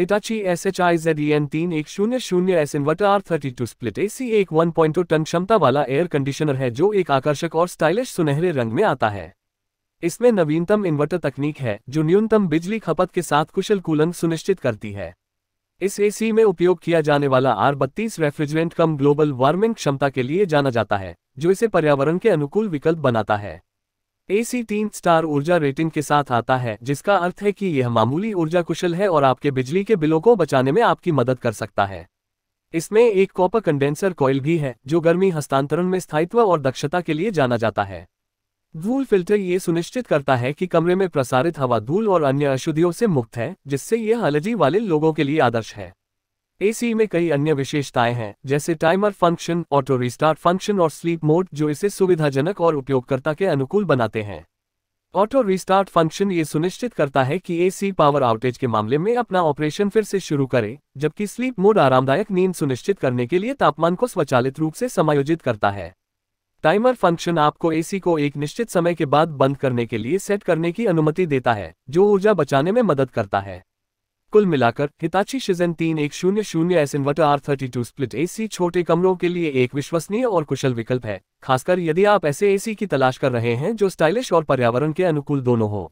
Hitachi N तीन e एक शून्य शून्य S inverter R thirty two split AC एक वन पॉइंट टन क्षमता वाला एयर कंडीशनर है जो एक आकर्षक और स्टाइलिश सुनहरे रंग में आता है इसमें नवीनतम इन्वर्टर तकनीक है जो न्यूनतम बिजली खपत के साथ कुशल कूलन सुनिश्चित करती है इस एसी में उपयोग किया जाने वाला आर बत्तीस रेफ्रिजरेंट कम ग्लोबल वार्मिंग क्षमता के लिए जाना जाता है जो इसे पर्यावरण के अनुकूल विकल्प बनाता है एसी तीन स्टार ऊर्जा रेटिंग के साथ आता है जिसका अर्थ है कि यह मामूली ऊर्जा कुशल है और आपके बिजली के बिलों को बचाने में आपकी मदद कर सकता है इसमें एक कॉपर कंडेंसर कॉयल भी है जो गर्मी हस्तांतरण में स्थायित्व और दक्षता के लिए जाना जाता है धूल फिल्टर ये सुनिश्चित करता है कि कमरे में प्रसारित हवा धूल और अन्य अशुद्धियों से मुक्त है जिससे यह एलर्जी वाले लोगों के लिए आदर्श है एसी में कई अन्य विशेषताएं हैं जैसे timer function auto restart function और स्लीप मोड जो इसे सुविधाजनक और उपयोगकर्ता के अनुकूल बनाते हैं ऑटो रिस्टार्ट फंक्शन ये सुनिश्चित करता है कि एसी पावर आउटेज के मामले में अपना ऑपरेशन फिर से शुरू करे जबकि स्लीप मोड आरामदायक नींद सुनिश्चित करने के लिए तापमान को स्वचालित रूप से समायोजित करता है टाइमर फंक्शन आपको एसी को एक निश्चित समय के बाद बंद करने के लिए सेट करने की अनुमति देता है जो ऊर्जा बचाने में मदद करता है कुल मिलाकर हिताची शिजन तीन एक शून्य शून्य S inverter R thirty two split AC छोटे कमरों के लिए एक विश्वसनीय और कुशल विकल्प है खासकर यदि आप ऐसे एसी की तलाश कर रहे हैं जो स्टाइलिश और पर्यावरण के अनुकूल दोनों हो